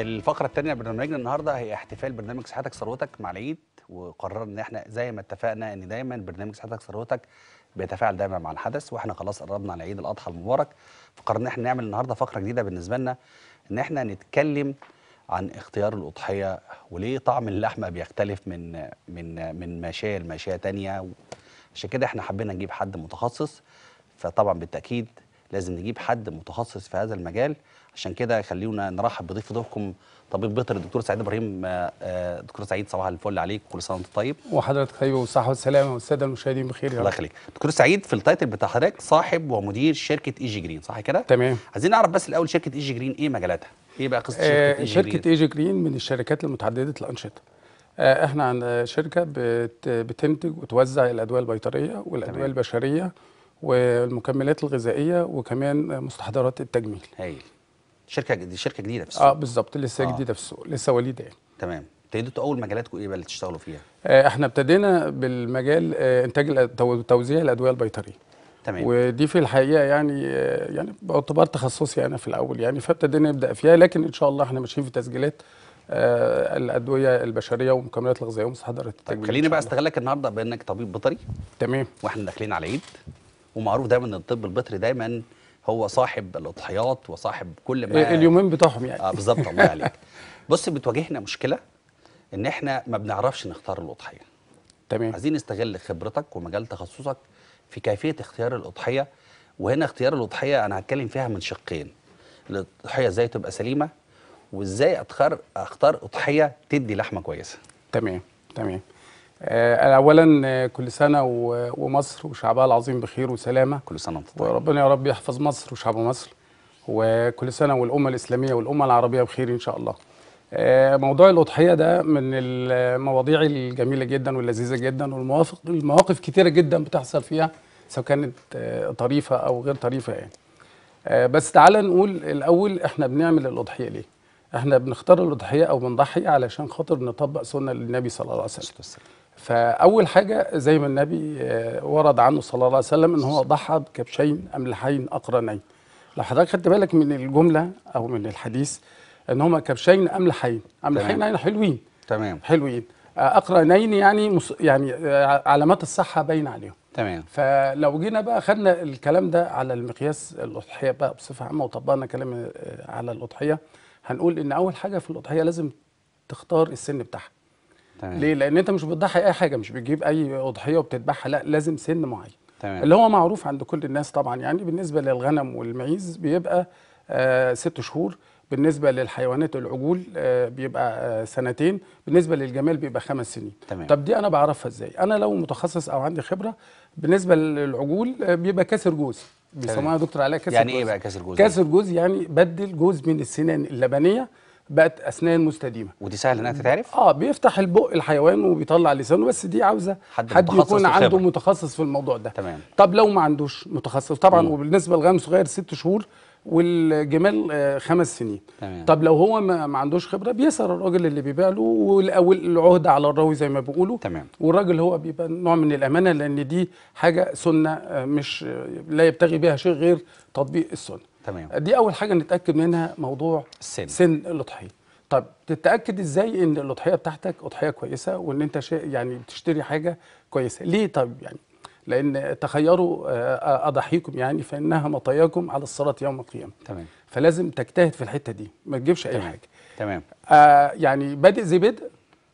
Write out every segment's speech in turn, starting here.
الفقره الثانيه برنامجنا النهارده هي احتفال برنامج صحتك ثروتك مع العيد وقررنا ان احنا زي ما اتفقنا ان دايما برنامج صحتك ثروتك بيتفاعل دايما مع الحدث واحنا خلاص قربنا على عيد الاضحى المبارك فقررنا احنا نعمل النهارده فقره جديده بالنسبه لنا ان احنا نتكلم عن اختيار الاضحيه وليه طعم اللحمه بيختلف من من من ماشيه لماشيه ثانيه عشان كده احنا حبينا نجيب حد متخصص فطبعا بالتاكيد لازم نجيب حد متخصص في هذا المجال عشان كده خلونا نرحب بضيف ضيفكم طبيب بيطري الدكتور سعيد ابراهيم آه، آه، دكتور سعيد صباح الفل عليك كل سنه وانت طيب وحضرتك طيب والصحه والسلامه والساده المشاهدين بخير يا الله يخليك دكتور سعيد في التايتل بتاع حضرتك صاحب ومدير شركه اي جي جرين صح كده تمام عايزين نعرف بس الاول شركه اي جي جرين ايه مجالاتها ايه بقى قصه آه، شركه اي جي جرين شركه اي جي جرين من الشركات المتعدده الانشطه احنا عن شركه بتنتج وتوزع الادويه البيطريه والادويه البشريه والمكملات الغذائيه وكمان مستحضرات التجميل هايل شركه دي شركه جديده في السوق اه بالظبط لسه آه. جديده في السوق لسه وليده يعني تمام ابتديتوا اول مجالاتكم ايه بقى اللي تشتغلوا فيها؟ آه احنا ابتدينا بالمجال آه انتاج توزيع الادويه البيطريه تمام ودي في الحقيقه يعني آه يعني باعتبار تخصصي انا في الاول يعني فابتدينا نبدا فيها لكن ان شاء الله احنا ماشيين في تسجيلات آه الادويه البشريه والمكملات الغذائيه ومستحضرات طيب، التجميل طيب خليني بقى استغلك النهارده بانك طبيب بيطري تمام واحنا داخلين على عيد ومعروف دايما ان الطب البيطري دايما هو صاحب الاضحيات وصاحب كل ما اليومين بتوعهم يعني اه بالظبط الله عليك بص بتواجهنا مشكله ان احنا ما بنعرفش نختار الاضحيه تمام عايزين نستغل خبرتك ومجال تخصصك في كيفيه اختيار الاضحيه وهنا اختيار الاضحيه انا هتكلم فيها من شقين الاضحيه ازاي تبقى سليمه وازاي اختار اختار اضحيه تدي لحمه كويسه تمام تمام آه، اولا آه، كل سنه ومصر وشعبها العظيم بخير وسلامه كل سنه وانت طيب وربنا يا رب يحفظ مصر وشعب مصر وكل سنه والامه الاسلاميه والامه العربيه بخير ان شاء الله آه، موضوع الاضحيه ده من المواضيع الجميله جدا واللذيذه جدا والمواقف المواقف كتيره جدا بتحصل فيها سواء كانت طريفه او غير طريفه يعني بس تعالى نقول الاول احنا بنعمل الاضحيه ليه احنا بنختار الاضحيه او بنضحي علشان خاطر نطبق سنه للنبي صلى الله عليه وسلم فأول حاجة زي ما النبي آه، ورد عنه صلى الله عليه وسلم إن هو ضحى بكبشين أملحين أقرنين لو حضرتك خدت بالك من الجملة أو من الحديث إن هما كبشين أملحين أملحين يعني حلوين تمام حلوين آه، أقرنين يعني مص... يعني آه، علامات الصحة باينة عليهم تمام فلو جينا بقى خدنا الكلام ده على المقياس الأضحية بقى بصفة عامة وطبقنا كلام على الأضحية هنقول إن أول حاجة في الأضحية لازم تختار السن بتاعها تمام. ليه لان انت مش بتضحي اي حاجه مش بتجيب اي اضحيه وبتذبحها لا لازم سن معين تمام. اللي هو معروف عند كل الناس طبعا يعني بالنسبه للغنم والمعيز بيبقى آه ست شهور بالنسبه للحيوانات العجول آه بيبقى آه سنتين بالنسبه للجمال بيبقى خمس سنين تمام. طب دي انا بعرفها ازاي انا لو متخصص او عندي خبره بالنسبه للعجول آه بيبقى كسر جوز بيسموها دكتور علاء كسر يعني جوز. ايه بقى كسر جوز كسر جوز يعني بدل جوز من السنان اللبنيه بقت اسنان مستديمه ودي سهل انها تتعرف اه بيفتح البق الحيوان وبيطلع لسانه بس دي عاوزه حد, حد يكون عنده متخصص في الموضوع ده تمام طب لو ما عندوش متخصص طبعا مم. وبالنسبه للغنم صغير ست شهور والجمال آه، خمس سنين تمام. طب لو هو ما, عندوش خبره بيسأل الراجل اللي بيبيع له والاول العهده على الراوي زي ما بيقولوا تمام والراجل هو بيبقى نوع من الامانه لان دي حاجه سنه آه، مش آه، لا يبتغي بها شيء غير تطبيق السنه تمام دي اول حاجه نتاكد منها موضوع السن سن الاضحيه طب تتاكد ازاي ان الاضحيه بتاعتك اضحيه كويسه وان انت يعني بتشتري حاجه كويسه ليه طب يعني لان تخيروا اضاحيكم آه، يعني فانها مطاياكم على الصراط يوم القيامه تمام فلازم تجتهد في الحته دي ما تجيبش اي حاجه تمام آه يعني بادئ زي بدء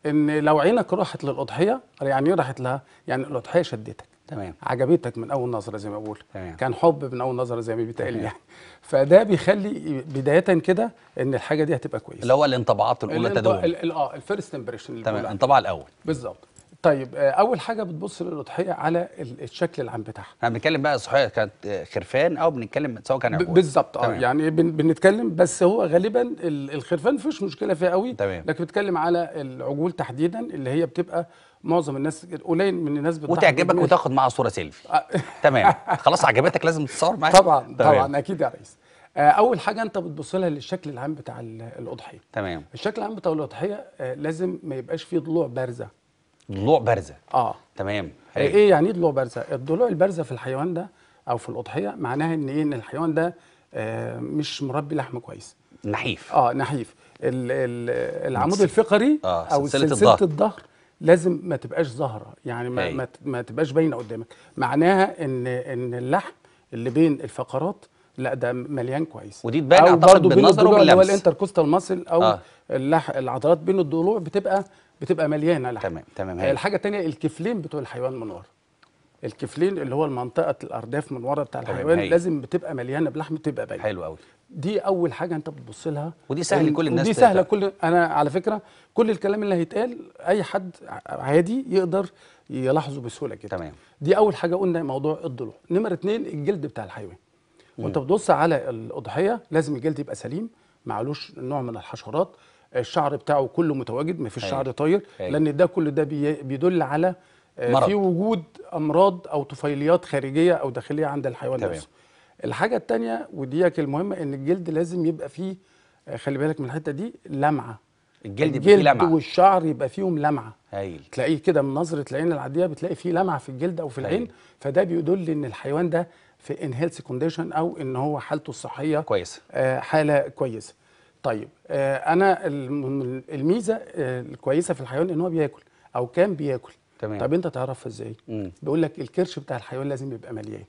ان لو عينك راحت للاضحيه يعني إيه راحت لها يعني الاضحيه شدتك تمام عجبتك من اول نظره زي ما بقول تمام. كان حب من اول نظره زي ما بيتقال يعني فده بيخلي بدايه كده ان الحاجه دي هتبقى كويسه اللي هو الانطباعات الاولى تدوم اه الفيرست امبريشن تمام الانطباع الاول بالظبط طيب آه، اول حاجه بتبص للاضحيه على الشكل العام بتاعها احنا بنتكلم بقى صحيه كانت خرفان او بنتكلم سواء كان عبوة. بالظبط اه يعني بنتكلم بس هو غالبا الخرفان فيش مشكله فيها قوي تمام. لكن بتكلم على العجول تحديدا اللي هي بتبقى معظم الناس قليل من الناس بتضحك وتعجبك وتاخد معاها صوره سيلفي آه. تمام خلاص عجبتك لازم تتصور معاها طبعا طبعا اكيد يا ريس آه، اول حاجه انت بتبص لها للشكل العام بتاع الاضحيه تمام الشكل العام بتاع الاضحيه لازم ما يبقاش فيه ضلوع بارزه ضلوع بارزه اه تمام حلو. إيه،, ايه يعني ايه ضلوع بارزه الضلوع البارزه في الحيوان ده او في الاضحيه معناها ان ايه ان الحيوان ده آه مش مربي لحم كويس نحيف اه نحيف الـ الـ العمود الفقري آه. او سلسله الظهر. الظهر لازم ما تبقاش ظاهره يعني ما, ما, ما تبقاش باينه قدامك معناها ان ان اللحم اللي بين الفقرات لا ده مليان كويس ودي تبان اعتقد بالنظر اللي او الانتركوستال ماسل او آه. اللح العضلات بين الضلوع بتبقى بتبقى مليانه لحم تمام تمام هي. الحاجه الثانيه الكفلين بتوع الحيوان من ورا الكفلين اللي هو المنطقه الارداف من ورا بتاع الحيوان هي. لازم بتبقى مليانه بلحم تبقى باينه حلو قوي دي اول حاجه انت بتبص لها ودي سهله كل الناس دي سهله كل انا على فكره كل الكلام اللي هيتقال اي حد عادي يقدر يلاحظه بسهوله كده تمام دي اول حاجه قلنا موضوع الضلوع نمره اتنين الجلد بتاع الحيوان وانت بتبص على الاضحيه لازم الجلد يبقى سليم معلوش نوع من الحشرات الشعر بتاعه كله متواجد ما فيش أيوة. شعر طاير أيوة. لان ده كل ده بيدل على آه، مرض. في وجود امراض او طفيليات خارجيه او داخليه عند الحيوان نفسه الحاجه الثانيه وديك المهمه ان الجلد لازم يبقى فيه آه، خلي بالك من الحته دي لمعه الجلد, الجلد فيه لمعه والشعر يبقى فيهم لمعه هايل تلاقيه كده من نظره العين العاديه بتلاقي فيه لمعه في الجلد او في العين هايل. فده بيدل ان الحيوان ده في هيلث كونديشن او ان هو حالته الصحيه كويسه آه حاله كويسه طيب آه، انا الميزه آه، الكويسه في الحيوان ان هو بياكل او كان بياكل تمام طب انت تعرف ازاي بيقول لك الكرش بتاع الحيوان لازم يبقى مليان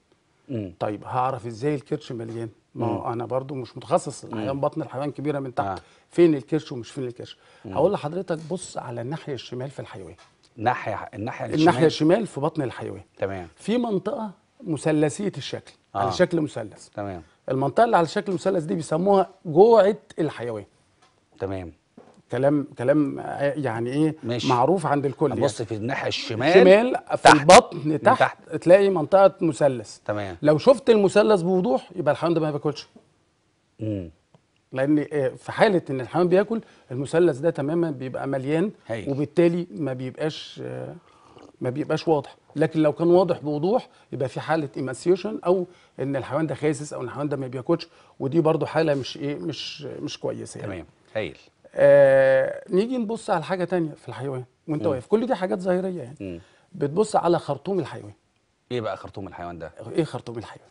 مم. طيب هعرف ازاي الكرش مليان ما انا برضو مش متخصص الحيوان بطن الحيوان كبيره من تحت آه. فين الكرش ومش فين الكرش مم. هقول لحضرتك بص على الناحيه الشمال في الحيوان ناحيه الناحيه الشمال الناحيه الشمال في بطن الحيوان تمام في منطقه مثلثيه الشكل آه. على شكل مثلث تمام المنطقه اللي على شكل مثلث دي بيسموها جوعه الحيوان تمام كلام كلام يعني ايه ماشي. معروف عند الكل يعني. بص يعني. في الناحيه الشمال شمال في تحت. البطن تحت, تحت تلاقي منطقه مثلث تمام لو شفت المثلث بوضوح يبقى الحيوان ده ما بياكلش امم لان آه، في حاله ان الحيوان بياكل المثلث ده تماما بيبقى مليان هي. وبالتالي ما بيبقاش آه، ما بيبقاش واضح لكن لو كان واضح بوضوح يبقى في حاله ايماسيوشن او ان الحيوان ده خاسس او الحيوان ده ما بياكلش ودي برضو حاله مش ايه مش مش كويسه يعني. تمام هايل آه نيجي نبص على حاجه تانية في الحيوان وانت واقف كل دي حاجات ظاهريه يعني م. بتبص على خرطوم الحيوان ايه بقى خرطوم الحيوان ده ايه خرطوم الحيوان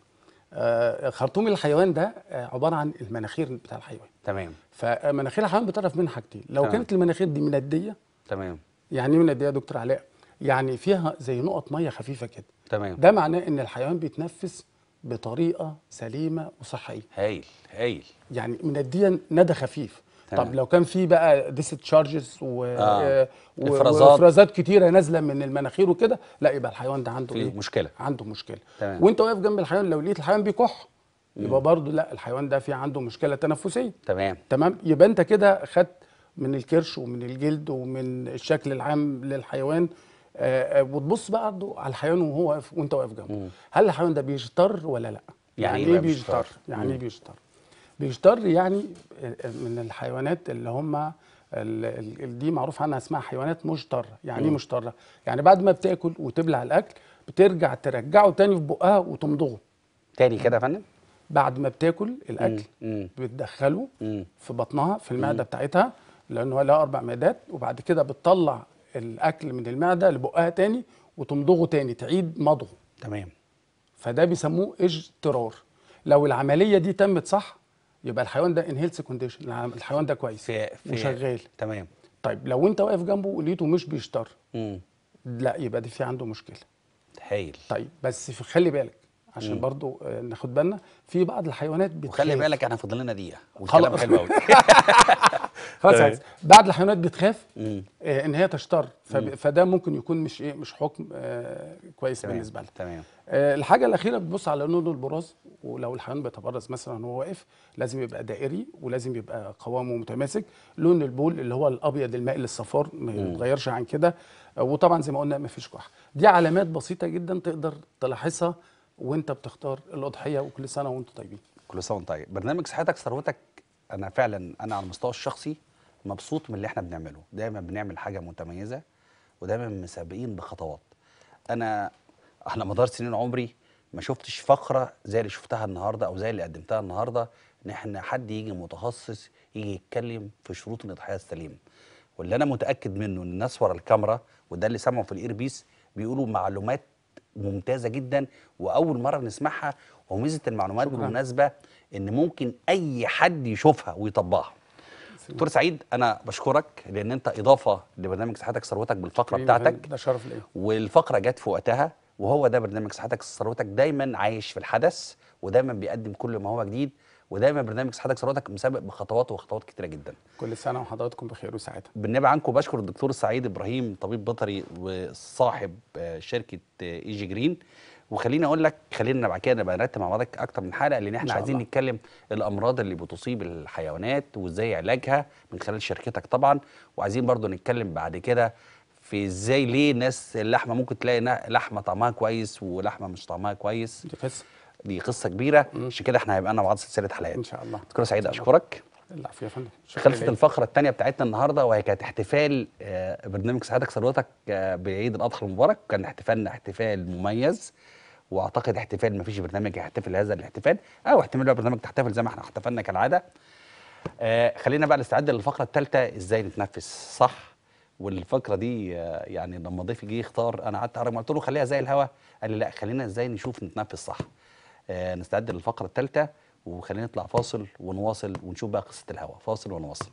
آه خرطوم الحيوان ده آه عباره عن المناخير بتاع الحيوان تمام فمناخير الحيوان بتعرف منها حاجتين لو تمام. كانت المناخير دي منديه تمام يعني ايه منديه يا دكتور علاء يعني فيها زي نقط ميه خفيفه كده تمام ده معناه ان الحيوان بيتنفس بطريقه سليمه وصحيه هايل هايل يعني منديا ندى خفيف تمام. طب لو كان في بقى ديستشارجز و... آه. آه، و... وافرازات كتيره نازله من المناخير وكده لا يبقى الحيوان ده عنده إيه؟ مشكله عنده مشكله تمام. وانت واقف جنب الحيوان لو لقيت الحيوان بيكح يبقى برضه لا الحيوان ده في عنده مشكله تنفسيه تمام تمام يبقى انت كده خدت من الكرش ومن الجلد ومن الشكل العام للحيوان آه، آه، وتبص بقى على الحيوان وهو واقف وانت واقف جنبه هل الحيوان ده بيجتر ولا لا يعني, ايه بيجتر يعني ايه بيجتر بيجتر يعني, يعني من الحيوانات اللي هم دي معروف عنها اسمها حيوانات مجترة يعني ايه مشطرة يعني بعد ما بتاكل وتبلع الاكل بترجع ترجعه تاني في بقها وتمضغه تاني كده يا فندم بعد ما بتاكل الاكل مم. بتدخله مم. في بطنها في المعده مم. بتاعتها لانه لها اربع معدات وبعد كده بتطلع الاكل من المعده لبقها تاني وتمضغه تاني تعيد مضغه تمام فده بيسموه اجترار لو العمليه دي تمت صح يبقى الحيوان ده ان هيلث كونديشن الحيوان ده كويس في في وشغال تمام طيب لو انت واقف جنبه ولقيته مش بيشتر مم. لا يبقى دي في عنده مشكله هايل طيب بس في خلي بالك عشان مم. برضو آه، ناخد بالنا في بعض الحيوانات بتخلي بالك احنا فضلنا لنا دقيقه والكلام حلو قوي خلاص طيب. بعض الحيوانات بتخاف آه ان هي تشتر فده ممكن يكون مش ايه مش حكم آه كويس تمام. بالنسبه لها تمام آه الحاجه الاخيره بتبص على لون البراز ولو الحيوان بيتبرز مثلا وهو واقف لازم يبقى دائري ولازم يبقى قوامه متماسك لون البول اللي هو الابيض المائل الصفار ما يتغيرش عن كده آه، وطبعا زي ما قلنا ما فيش كح دي علامات بسيطه جدا تقدر تلاحظها وانت بتختار الاضحيه وكل سنه وانتم طيبين كل سنه وانتم طيب برنامج صحتك ثروتك انا فعلا انا على المستوى الشخصي مبسوط من اللي احنا بنعمله دايما بنعمل حاجه متميزه ودايما مسابقين بخطوات انا على مدار سنين عمري ما شفتش فقره زي اللي شفتها النهارده او زي اللي قدمتها النهارده ان احنا حد يجي متخصص يجي يتكلم في شروط الاضحيه السليمه واللي انا متاكد منه ان الناس ورا الكاميرا وده اللي سمعوا في الاير بيس بيقولوا معلومات ممتازه جدا واول مره بنسمعها وميزه المعلومات شكرا. بالمناسبه ان ممكن اي حد يشوفها ويطبقها دكتور سعيد انا بشكرك لان انت اضافه لبرنامج صحتك ثروتك بالفقره بتاعتك ده شرف ليا والفقره جت في وقتها وهو ده برنامج صحتك ثروتك دايما عايش في الحدث ودايما بيقدم كل ما هو جديد ودايما برنامج صحتك ثروتك مسابق بخطوات وخطوات كتيره جدا كل سنه وحضراتكم بخير وسعاده بالنيابه عنكم بشكر الدكتور سعيد ابراهيم طبيب بيطري وصاحب آه، شركه آه، ايجي جرين وخليني اقول لك خلينا بعد كده نبقى نرتب مع بعضك اكتر من حلقه لان احنا عايزين الله. نتكلم الامراض اللي بتصيب الحيوانات وازاي علاجها من خلال شركتك طبعا وعايزين برضو نتكلم بعد كده في ازاي ليه ناس اللحمه ممكن تلاقي لحمه طعمها كويس ولحمه مش طعمها كويس دي قصه كبيره عشان كده احنا هيبقى لنا بعض سلسله حلقات ان شاء الله تكون سعيد اشكرك العفو يا فندم خلصت الفقره الثانيه بتاعتنا النهارده وهي كانت احتفال آه، برنامج سعادتك ثروتك آه، بعيد الاضحى المبارك كان احتفالنا احتفال مميز واعتقد احتفال ما فيش برنامج يحتفل هذا الاحتفال او احتمال بقى برنامج تحتفل زي ما احنا احتفلنا كالعاده آه خلينا بقى نستعد للفقره الثالثه ازاي نتنفس صح والفقره دي آه يعني لما ضيفي جه يختار انا قعدت قلت له خليها زي الهوا قال لي لا خلينا ازاي نشوف نتنفس صح آه، نستعد للفقره الثالثه وخلينا نطلع فاصل ونواصل ونشوف بقى قصه الهواء فاصل ونواصل